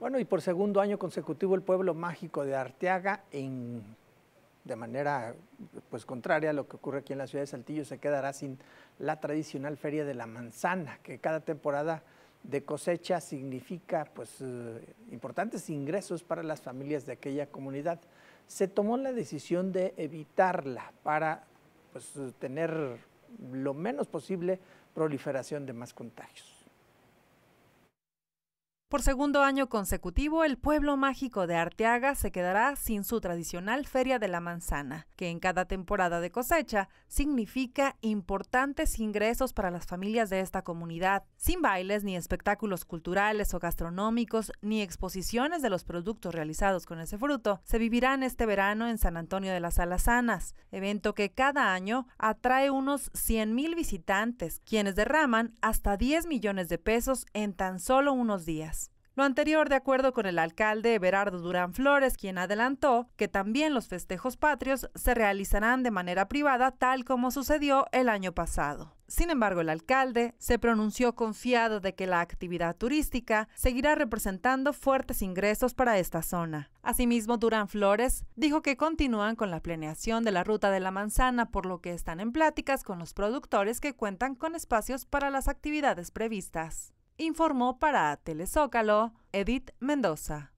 Bueno, y por segundo año consecutivo el pueblo mágico de Arteaga, de manera pues contraria a lo que ocurre aquí en la ciudad de Saltillo, se quedará sin la tradicional feria de la manzana, que cada temporada de cosecha significa pues eh, importantes ingresos para las familias de aquella comunidad. Se tomó la decisión de evitarla para pues, tener lo menos posible proliferación de más contagios. Por segundo año consecutivo, el pueblo mágico de Arteaga se quedará sin su tradicional Feria de la Manzana, que en cada temporada de cosecha significa importantes ingresos para las familias de esta comunidad, sin bailes ni espectáculos culturales o gastronómicos ni exposiciones de los productos realizados con ese fruto. Se vivirán este verano en San Antonio de las Alazanas, evento que cada año atrae unos 100 mil visitantes, quienes derraman hasta 10 millones de pesos en tan solo unos días. Lo anterior de acuerdo con el alcalde Everardo Durán Flores, quien adelantó que también los festejos patrios se realizarán de manera privada tal como sucedió el año pasado. Sin embargo, el alcalde se pronunció confiado de que la actividad turística seguirá representando fuertes ingresos para esta zona. Asimismo, Durán Flores dijo que continúan con la planeación de la ruta de la manzana, por lo que están en pláticas con los productores que cuentan con espacios para las actividades previstas informó para Telezócalo Edith Mendoza.